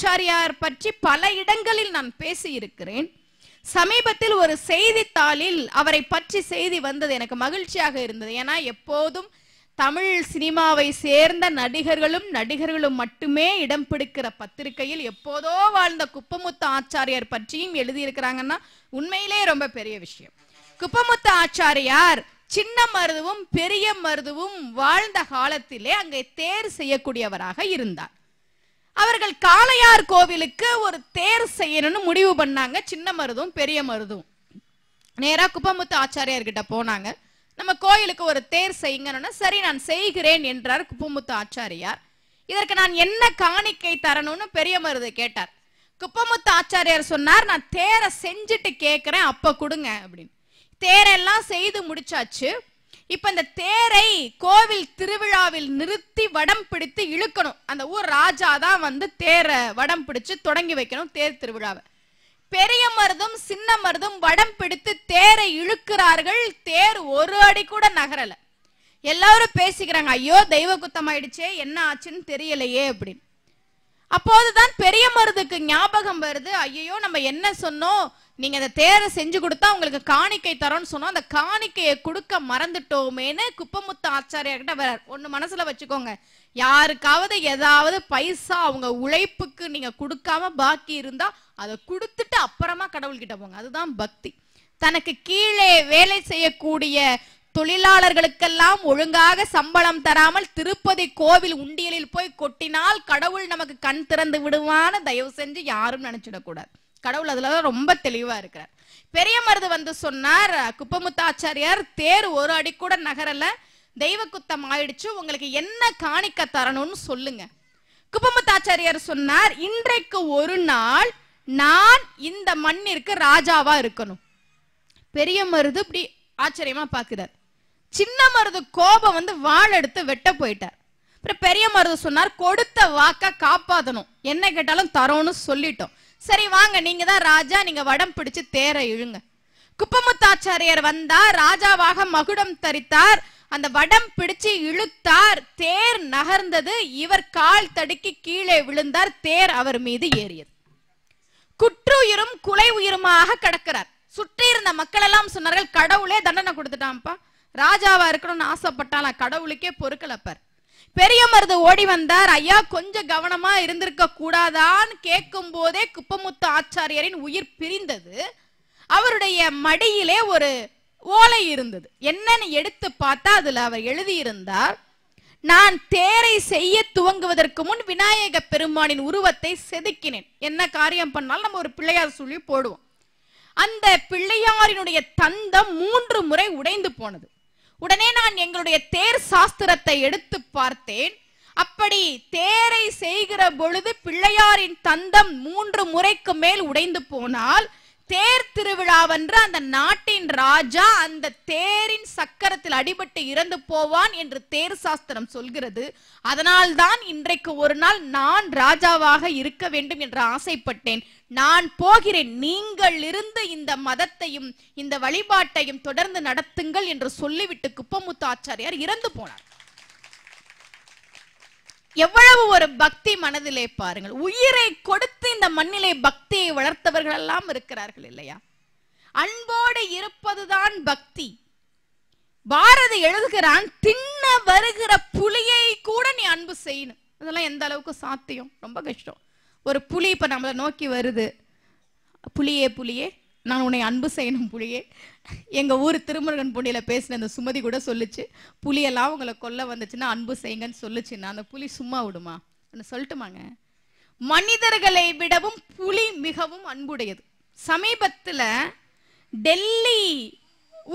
ஆச்சாரியார் பற்றி பல இடங்களில் நான் பேசியிருக்கிறேன் சமீபத்தில் ஒரு செய்தித்தாளில் அவரை பற்றி செய்தி வந்தது எனக்கு மகிழ்ச்சியாக இருந்தது ஏன்னா எப்போதும் தமிழ் சினிமாவை சேர்ந்த நடிகர்களும் நடிகர்களும் மட்டுமே இடம் பிடிக்கிற பத்திரிகையில் எப்போதோ வாழ்ந்த குப்பமுத்து ஆச்சாரியார் பற்றியும் எழுதியிருக்கிறாங்கன்னா உண்மையிலே ரொம்ப பெரிய விஷயம் குப்பமுத்து ஆச்சாரியார் சின்ன மருதுவும் பெரிய மருதுவும் வாழ்ந்த காலத்திலே அங்கே தேர் செய்யக்கூடியவராக இருந்தார் அவர்கள் காளையார் கோவிலுக்கு ஒரு தேர் செய்யணும்னு முடிவு பண்ணாங்க சின்ன மருதும் பெரிய மருதும் நேராக குப்பமுத்து ஆச்சாரியார்கிட்ட போனாங்க நம்ம கோயிலுக்கு ஒரு தேர் செய்யுங்கன்னு சரி நான் செய்கிறேன் என்றார் குப்பமுத்து ஆச்சாரியார் இதற்கு நான் என்ன காணிக்கை தரணும்னு பெரிய மருது கேட்டார் குப்பமுத்து ஆச்சாரியார் சொன்னார் நான் தேரை செஞ்சுட்டு கேட்குறேன் அப்போ கொடுங்க அப்படின்னு தேரெல்லாம் செய்து முடிச்சாச்சு இப்ப இந்த தேரை கோவில் திருவிழாவில் நிறுத்தி வடம் பிடித்து இழுக்கணும் அந்த ஊர் ராஜா தான் வந்து தேரை வடம் பிடிச்சு தொடங்கி வைக்கணும் தேர் திருவிழாவை பெரிய மருதும் சின்ன மருதும் வடம் பிடித்து தேரை இழுக்கிறார்கள் தேர் ஒரு அடி கூட நகரல எல்லாரும் பேசிக்கிறாங்க ஐயோ தெய்வ குத்தம் ஆயிடுச்சே என்ன ஆச்சுன்னு தெரியலையே அப்படின்னு அப்போதுதான் பெரிய மருதுக்கு ஞாபகம் வருது ஐயோ நம்ம என்ன சொன்னோம் நீங்க அந்த தேரை செஞ்சு கொடுத்தா உங்களுக்கு காணிக்கை தரோன்னு சொன்னோம் அந்த காணிக்கையை கொடுக்க மறந்துட்டோமேனு குப்பமுத்து ஆச்சாரியார்கிட்ட வரார் ஒன்று மனசுல வச்சுக்கோங்க யாருக்காவது ஏதாவது பைசா அவங்க உழைப்புக்கு நீங்க கொடுக்காம பாக்கி இருந்தா அதை கொடுத்துட்டு அப்புறமா கடவுள்கிட்ட போங்க அதுதான் பக்தி தனக்கு கீழே வேலை செய்யக்கூடிய தொழிலாளர்களுக்கெல்லாம் ஒழுங்காக சம்பளம் தராமல் திருப்பதி கோவில் உண்டியலில் போய் கொட்டினால் கடவுள் நமக்கு கண் திறந்து விடுவான்னு தயவு செஞ்சு யாரும் நினைச்சிடக்கூடாது கடவுள் அதில் தான் ரொம்ப தெளிவாக இருக்கிறார் பெரிய மருது வந்து சொன்னார் குப்பமுத்தாச்சாரியார் ஆச்சாரியார் தேர் ஒரு அடி கூட நகரல தெய்வ குத்தம் ஆயிடுச்சு உங்களுக்கு என்ன காணிக்க தரணும்னு சொல்லுங்க குப்பமுத்தாச்சாரியார் சொன்னார் இன்றைக்கு ஒரு நாள் நான் இந்த மண்ணிற்கு ராஜாவா இருக்கணும் பெரிய மருது இப்படி ஆச்சரியமா பாக்குறார் சின்ன மருது கோபம் வந்து வாழ எடுத்து வெட்ட போயிட்டார் அப்புறம் பெரிய மருது சொன்னார் கொடுத்த வாக்க காப்பாத்தணும் என்ன கேட்டாலும் தரோன்னு சொல்லிட்டோம் சரி வாங்க நீங்க தான் ராஜா நீங்க வடம் பிடிச்சு தேரை இழுங்க குப்பமுத்தாச்சாரியர் வந்தார் ராஜாவாக மகுடம் தரித்தார் அந்த வடம் பிடிச்சு இழுத்தார் தேர் நகர்ந்தது இவர் கால் தடுக்கி கீழே விழுந்தார் தேர் அவர் மீது ஏறியது குற்றுயிரும் குலை உயிருமாக கிடக்கிறார் சுற்றி இருந்த மக்கள் எல்லாம் சொன்னார்கள் கடவுளே தண்டனை கொடுத்துட்டான்ப்பா ராஜாவா இருக்கணும்னு ஆசைப்பட்டாலாம் கடவுளுக்கே பொறுக்கலப்பார் பெரிய மருது ஓடி வந்தார் ஐயா கொஞ்சம் கவனமா இருந்திருக்க கூடாதான்னு கேட்கும் போதே குப்பமுத்து ஆச்சாரியரின் உயிர் பிரிந்தது அவருடைய மடியிலே ஒரு ஓலை இருந்தது என்னன்னு எடுத்து பார்த்தா அதுல அவர் எழுதியிருந்தார் நான் தேரை செய்ய துவங்குவதற்கு முன் விநாயக பெருமானின் உருவத்தை செதுக்கினேன் என்ன காரியம் பண்ணாலும் நம்ம ஒரு பிள்ளையார் சொல்லி போடுவோம் அந்த பிள்ளையாரினுடைய தந்தம் மூன்று முறை உடைந்து போனது உடனே நான் எங்களுடைய தேர் சாஸ்திரத்தை எடுத்து பார்த்தேன் அப்படி தேரை செய்கிற பொழுது பிள்ளையாரின் தந்தம் மூன்று முறைக்கு மேல் உடைந்து போனால் தேர் திருவிழாவன்று அந்த நாட்டின் ராஜா அந்த தேரின் சக்கரத்தில் அடிபட்டு இறந்து போவான் என்று தேர் சாஸ்திரம் சொல்கிறது அதனால்தான் இன்றைக்கு ஒரு நாள் நான் ராஜாவாக இருக்க வேண்டும் என்று ஆசைப்பட்டேன் நான் போகிறேன் நீங்கள் இருந்து இந்த மதத்தையும் இந்த வழிபாட்டையும் தொடர்ந்து நடத்துங்கள் என்று சொல்லிவிட்டு குப்பமுத்து ஆச்சாரியார் இறந்து போனார் எவ்வளவு ஒரு பக்தி மனதிலே பாருங்கள் உயிரை கொடுத்து இந்த மண்ணிலே பக்தியை வளர்த்தவர்கள் எல்லாம் இருக்கிறார்கள் இல்லையா அன்போடு இருப்பதுதான் பக்தி பாரதி எழுதுகிறான் தின்ன வருகிற புலியை கூட நீ அன்பு செய்யணும் அதெல்லாம் எந்த அளவுக்கு சாத்தியம் ரொம்ப கஷ்டம் ஒரு புலி இப்ப நம்மளை நோக்கி வருது புலியே புலியே நான் உன்னை அன்பு செய்யணும் புளியே எங்கள் ஊர் திருமுருகன் பூண்டியில் பேசின அந்த சுமதி கூட சொல்லிச்சு புலியெல்லாம் உங்களை கொல்ல வந்துச்சுன்னா அன்பு செய்யுங்கன்னு சொல்லிச்சுன்னா அந்த புலி சும்மா விடுமா சொல்லட்டுமாங்க மனிதர்களை விடவும் புலி மிகவும் அன்புடையது சமீபத்தில் டெல்லி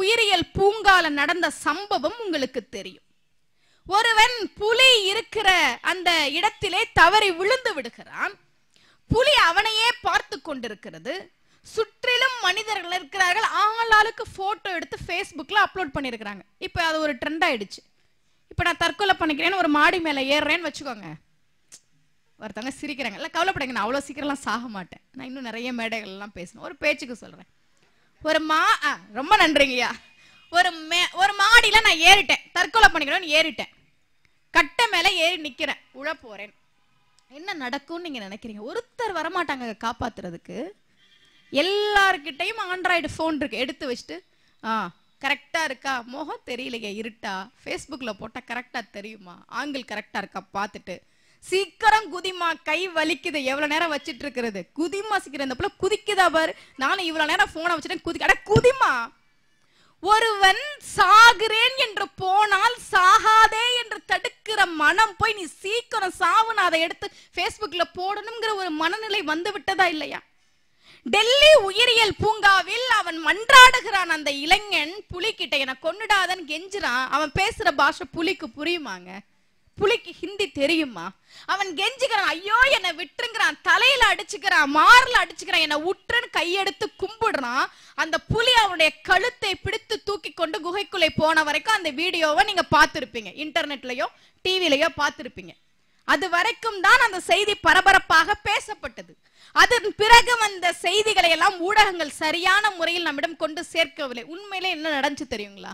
உயிரியல் பூங்கால நடந்த சம்பவம் உங்களுக்கு தெரியும் ஒருவன் புலி இருக்கிற அந்த இடத்திலே தவறி விழுந்து விடுகிறான் புலி அவனையே பார்த்து கொண்டிருக்கிறது சுற்றி மனிதர்கள் இருக்கிறார்கள் ஆளாளுக்கு ஃபோட்டோ எடுத்து ஃபேஸ்புக்கில் அப்லோட் பண்ணியிருக்கிறாங்க இப்போ அது ஒரு ட்ரெண்ட் ஆயிடுச்சு இப்போ நான் தற்கொலை பண்ணிக்கிறேன்னு ஒரு மாடி மேலே ஏறுறேன்னு வச்சுக்கோங்க ஒருத்தவங்க சிரிக்கிறாங்க இல்லை கவலைப்படுங்க நான் அவ்வளோ சீக்கிரம்லாம் சாக மாட்டேன் நான் இன்னும் நிறைய மேடைகள்லாம் பேசணும் ஒரு பேச்சுக்கு சொல்கிறேன் ஒரு மா ரொம்ப நன்றிங்கய்யா ஒரு மே ஒரு மாடியில் நான் ஏறிட்டேன் தற்கொலை பண்ணிக்கிறேன்னு ஏறிட்டேன் கட்டை மேலே ஏறி நிற்கிறேன் உழ போகிறேன் என்ன நடக்கும்னு நீங்கள் நினைக்கிறீங்க ஒருத்தர் வரமாட்டாங்க காப்பாத்துறதுக்கு எல்லார்கிட்டையும் ஆண்ட்ராய்டு ஃபோன் இருக்குது எடுத்து வச்சுட்டு ஆ கரெக்டாக இருக்கா முகம் தெரியலையே இருட்டா ஃபேஸ்புக்கில் போட்டால் கரெக்டாக தெரியுமா ஆங்கிள் கரெக்டாக இருக்கா பார்த்துட்டு சீக்கிரம் குதிமா கை வலிக்குது எவ்வளோ நேரம் வச்சுட்டு இருக்கிறது குதிமா சீக்கிரம் இந்த பிள்ளை குதிக்குதா பாரு நானும் இவ்வளோ நேரம் ஃபோனை வச்சுட்டேன் குதிக்க அட குதிமா ஒருவன் சாகிறேன் என்று போனால் சாகாதே என்று தடுக்கிற மனம் போய் நீ சீக்கிரம் சாவுன்னு அதை எடுத்து ஃபேஸ்புக்கில் போடணுங்கிற ஒரு மனநிலை வந்து விட்டதா இல்லையா டெல்லி உயிரியல் பூங்காவில் அவன் மன்றாடுகிறான் அந்த இளைஞன் புலிக்கிட்ட என கொண்டுடாதன் கெஞ்சுறான் அவன் பேசுற பாஷை புலிக்கு புரியுமாங்க புலிக்கு ஹிந்தி தெரியுமா அவன் கெஞ்சுக்கிறான் ஐயோ என்னை விட்டுருங்கிறான் தலையில அடிச்சுக்கிறான் மார்ல அடிச்சுக்கிறான் என்னை உற்றுன்னு கையெடுத்து கும்பிடுறான் அந்த புலி அவனுடைய கழுத்தை பிடித்து தூக்கி கொண்டு குகைக்குள்ளே போன வரைக்கும் அந்த வீடியோவை நீங்க பார்த்துருப்பீங்க இன்டர்நெட்லயோ டிவிலயோ பார்த்துருப்பீங்க அது வரைக்கும் தான் அந்த செய்தி பரபரப்பாக பேசப்பட்டது அதன் பிறகு வந்த செய்திகளை எல்லாம் ஊடகங்கள் சரியான முறையில் நம்மிடம் கொண்டு சேர்க்கவில்லை உண்மையிலே என்ன நடந்துச்சு தெரியுங்களா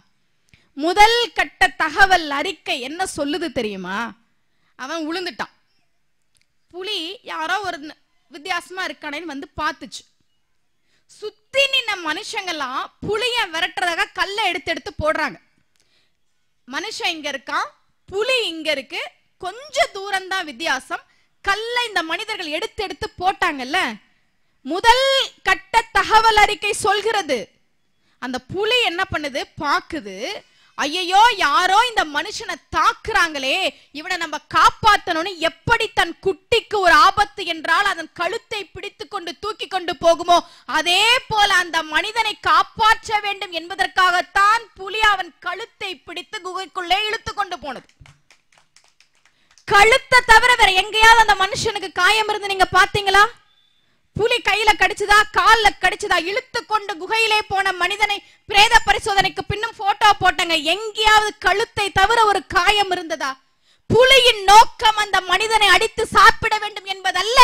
முதல் கட்ட தகவல் அறிக்கை என்ன சொல்லுது தெரியுமா அவன் உளுந்துட்டான் புலி யாரோ ஒரு வித்தியாசமா இருக்கானேன்னு வந்து பார்த்துச்சு சுத்தி நின்ன மனுஷங்கெல்லாம் புளிய விரட்டுறதாக கல்லை எடுத்து எடுத்து போடுறாங்க மனுஷன் இங்க இருக்கான் புலி இங்க இருக்கு கொஞ்ச தூரம் தான் வித்தியாசம் கல்லை இந்த மனிதர்கள் எடுத்து எடுத்து போட்டாங்கல்ல முதல் கட்ட தகவல் அறிக்கை சொல்கிறது அந்த புலி என்ன பண்ணுது பாக்குது ஐயையோ யாரோ இந்த மனுஷனை தாக்குறாங்களே இவனை நம்ம காப்பாத்தணும்னு எப்படி தன் குட்டிக்கு ஒரு ஆபத்து என்றால் அதன் கழுத்தை பிடித்து கொண்டு தூக்கி கொண்டு போகுமோ அதே போல அந்த மனிதனை காப்பாற்ற வேண்டும் என்பதற்காகத்தான் புலி அவன் கழுத்தை பிடித்து குகைக்குள்ளே இழுத்து கொண்டு போனது கழுத்தை தவிர வேற எங்கேயாவது அந்த மனுஷனுக்கு காயம் இருந்து நீங்க பாத்தீங்களா புலி கையில கடிச்சதா கால்ல கடிச்சதா இழுத்து கொண்டு குகையிலே போன மனிதனை பிரேத பரிசோதனைக்கு பின்னும் போட்டோ போட்டாங்க எங்கேயாவது கழுத்தை தவிர ஒரு காயம் இருந்ததா புலியின் நோக்கம் அந்த மனிதனை அடித்து சாப்பிட வேண்டும் என்பதல்ல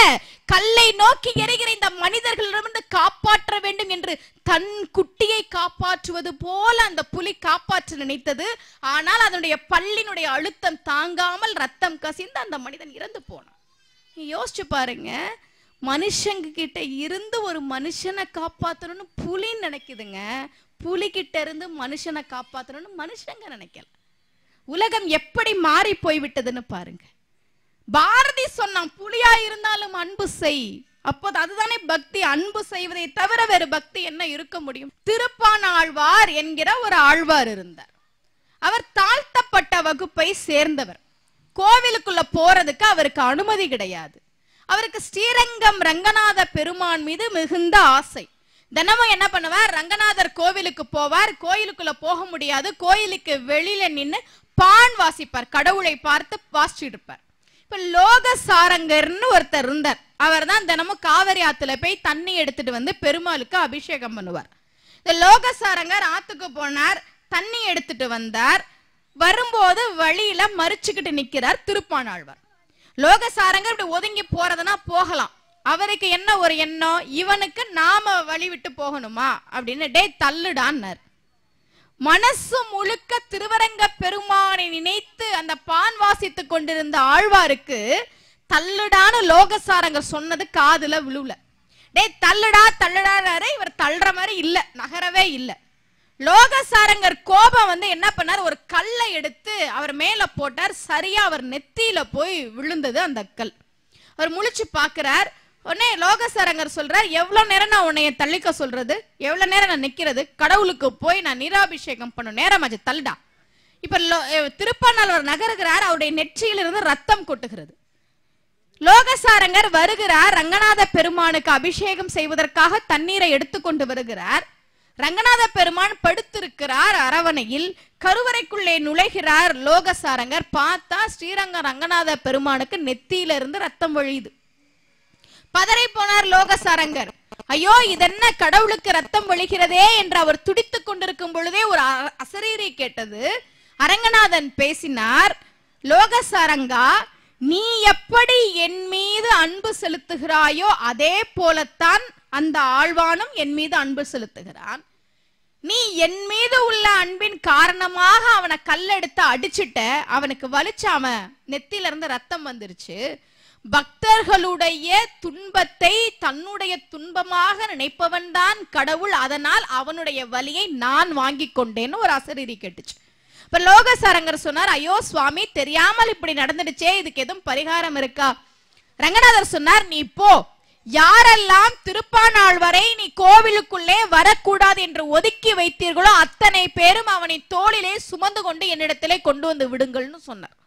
கல்லை நோக்கி எறிகிற இந்த மனிதர்களிடமிருந்து காப்பாற்ற வேண்டும் என்று தன் குட்டியை காப்பாற்றுவது போல அந்த புலி காப்பாற்ற நினைத்தது ஆனால் அதனுடைய பள்ளினுடைய அழுத்தம் தாங்காமல் ரத்தம் கசிந்து அந்த மனிதன் இறந்து போனான் யோசிச்சு பாருங்க மனுஷங்க கிட்ட இருந்து ஒரு மனுஷனை காப்பாற்றணும்னு புலி நினைக்குதுங்க புலிகிட்ட இருந்து மனுஷனை காப்பாத்தணும்னு மனுஷங்க நினைக்கல உலகம் எப்படி மாறி போய்விட்டதுன்னு பாருங்க பாரதி சொன்னான் புலியா இருந்தாலும் அன்பு செய் அப்போது அதுதானே பக்தி அன்பு செய்வதை தவிர வேறு பக்தி என்ன இருக்க முடியும் திருப்பான ஆழ்வார் என்கிற ஒரு ஆழ்வார் இருந்தார் அவர் தாழ்த்தப்பட்ட வகுப்பை சேர்ந்தவர் கோவிலுக்குள்ள போறதுக்கு அவருக்கு அனுமதி கிடையாது அவருக்கு ஸ்ரீரங்கம் ரங்கநாத பெருமான் மீது மிகுந்த ஆசை தினமும் என்ன பண்ணுவார் ரங்கநாதர் கோவிலுக்கு போவார் கோயிலுக்குள்ள போக முடியாது கோயிலுக்கு வெளியில நின்று பான் வாசிப்பார் கடவுளை பார்த்து வாசிச்சுட்டு இருப்பார் இப்ப லோக சாரங்கர்னு ஒருத்தர் இருந்தார் அவர் தான் தினமும் காவிரி ஆத்துல போய் தண்ணி எடுத்துட்டு வந்து பெருமாளுக்கு அபிஷேகம் பண்ணுவார் இந்த லோக சாரங்கர் ஆத்துக்கு போனார் தண்ணி எடுத்துட்டு வந்தார் வரும்போது வழியில மறிச்சுக்கிட்டு நிக்கிறார் திருப்பானாழ்வார் லோக சாரங்கர் இப்படி ஒதுங்கி போறதுன்னா போகலாம் அவருக்கு என்ன ஒரு எண்ணம் இவனுக்கு நாம வழி விட்டு போகணுமா அப்படின்னு டே தள்ளுடான் மனசு முழுக்க திருவரங்க பெருமானை நினைத்து அந்த பான் வாசித்து கொண்டிருந்த ஆழ்வாருக்கு தள்ளுடான லோகசாரங்க சொன்னது காதுல விழுல டே தள்ளுடா தள்ளுடா இவர் தள்ளுற மாதிரி இல்லை நகரவே இல்லை லோகசாரங்கர் கோபம் வந்து என்ன பண்ணார் ஒரு கல்லை எடுத்து அவர் மேல போட்டார் சரியா அவர் நெத்தியில போய் விழுந்தது அந்த கல் அவர் முழிச்சு பாக்குறார் உடனே லோகசரங்கர் சொல்றார் எவ்வளவு நேரம் நான் உன்னைய தள்ளிக்க சொல்றது எவ்வளவு நேரம் நான் நிக்கிறது கடவுளுக்கு போய் நான் நீராபிஷேகம் பண்ணும் நேரம் அது தள்ளிடா இப்ப திருப்பானவர் நகருகிறார் அவருடைய நெற்றியிலிருந்து ரத்தம் கொட்டுகிறது லோகசாரங்கர் வருகிறார் ரங்கநாத பெருமானுக்கு அபிஷேகம் செய்வதற்காக தண்ணீரை எடுத்துக்கொண்டு வருகிறார் ரங்கநாத பெருமான் படுத்திருக்கிறார் அரவணையில் கருவறைக்குள்ளே நுழைகிறார் லோகசாரங்கர் பார்த்தா ஸ்ரீரங்க ரங்கநாத பெருமானுக்கு நெத்தியிலிருந்து ரத்தம் வழியுது பதரை போனார் லோக சரங்கர் ஐயோ இதென்ன கடவுளுக்கு ரத்தம் வழிகிறதே என்று அவர் துடித்துக் கொண்டிருக்கும் பொழுதே ஒரு அசரீரை கேட்டது அரங்கநாதன் பேசினார் லோக சரங்கா நீ எப்படி என் மீது அன்பு செலுத்துகிறாயோ அதே போலத்தான் அந்த ஆழ்வானும் என் மீது அன்பு செலுத்துகிறான் நீ என் மீது உள்ள அன்பின் காரணமாக அவனை கல்லெடுத்து அடிச்சுட்ட அவனுக்கு வலிச்சாம நெத்தில இருந்து ரத்தம் வந்துருச்சு பக்தர்களுடைய துன்பத்தை தன்னுடைய துன்பமாக நினைப்பவன்தான் கடவுள் அதனால் அவனுடைய வலியை நான் வாங்கி கொண்டேன்னு ஒரு அசரீரி கேட்டுச்சு இப்ப லோகசரங்கர் சொன்னார் ஐயோ சுவாமி தெரியாமல் இப்படி நடந்துடுச்சே இதுக்கு எதுவும் பரிகாரம் இருக்கா ரங்கநாதர் சொன்னார் நீ போ யாரெல்லாம் திருப்பானாள் வரை நீ கோவிலுக்குள்ளே வரக்கூடாது என்று ஒதுக்கி வைத்தீர்களோ அத்தனை பேரும் அவனை தோளிலே சுமந்து கொண்டு என்னிடத்திலே கொண்டு வந்து விடுங்கள்னு சொன்னார்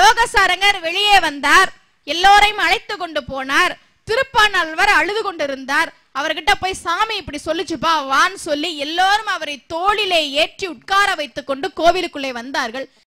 லோகசாரங்கர் வெளியே வந்தார் எல்லோரையும் அழைத்து கொண்டு போனார் திருப்பானல்வர் அழுது கொண்டிருந்தார் அவர்கிட்ட போய் சாமி இப்படி சொல்லிச்சுப்பா வான்னு சொல்லி எல்லோரும் அவரை தோளிலே ஏற்றி உட்கார வைத்துக் கொண்டு கோவிலுக்குள்ளே வந்தார்கள்